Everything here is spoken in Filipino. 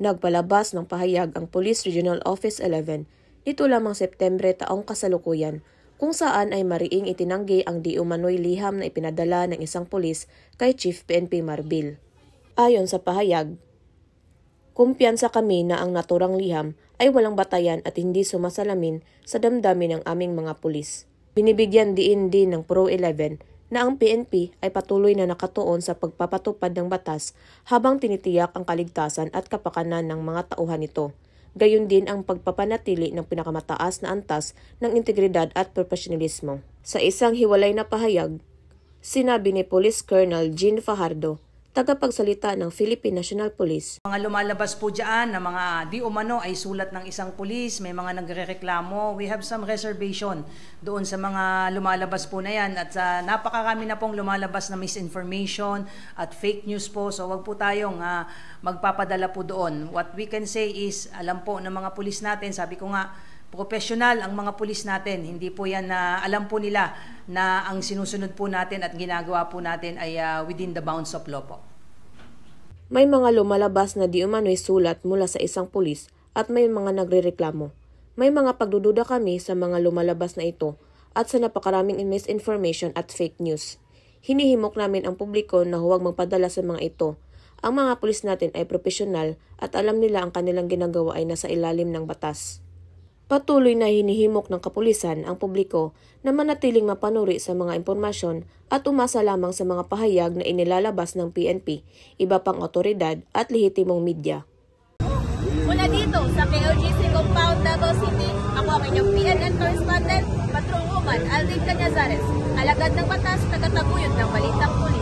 Nagpalabas ng pahayag ang Police Regional Office 11 nito lamang Setyembre taong kasalukuyan kung saan ay mariing itinanggi ang di umano'y liham na ipinadala ng isang pulis kay Chief PNP Marbil. Ayon sa pahayag, Kumpiyansa kami na ang naturang liham ay walang batayan at hindi sumasalamin sa damdamin ng aming mga pulis. Binibigyan diin din ng Pro 11 na ang PNP ay patuloy na nakatuon sa pagpapatupad ng batas habang tinitiyak ang kaligtasan at kapakanan ng mga tauhan nito. Gayon din ang pagpapanatili ng pinakamataas na antas ng integridad at profesionalismo. Sa isang hiwalay na pahayag, sinabi ni Police Colonel Jean Fajardo tagapagsalita ng Philippine National Police. Mga lumalabas po dyan na mga di umano ay sulat ng isang polis, may mga nagrereklamo. We have some reservation doon sa mga lumalabas po na yan at uh, napakarami na pong lumalabas na misinformation at fake news po. So wag po tayong uh, magpapadala po doon. What we can say is alam po ng mga polis natin, sabi ko nga, professional ang mga pulis natin. Hindi po yan na uh, alam po nila na ang sinusunod po natin at ginagawa po natin ay uh, within the bounds of law po. May mga lumalabas na di umano'y sulat mula sa isang pulis at may mga nagrereklamo. May mga pagdududa kami sa mga lumalabas na ito at sa napakaraming misinformation at fake news. Hinihimok namin ang publiko na huwag magpadala sa mga ito. Ang mga pulis natin ay profesional at alam nila ang kanilang ginagawa ay nasa ilalim ng batas. Patuloy na hinihimok ng kapulisan ang publiko na manatiling mapanuri sa mga impormasyon at umasa lamang sa mga pahayag na inilalabas ng PNP, iba pang otoridad at lehitimong media. Mula dito sa PLGC Compound Davao City, ako ang inyong PNN correspondent, Patrong Woman Aldrin Cañazares, alagad ng batas, tagataguyod ng balitang pulis.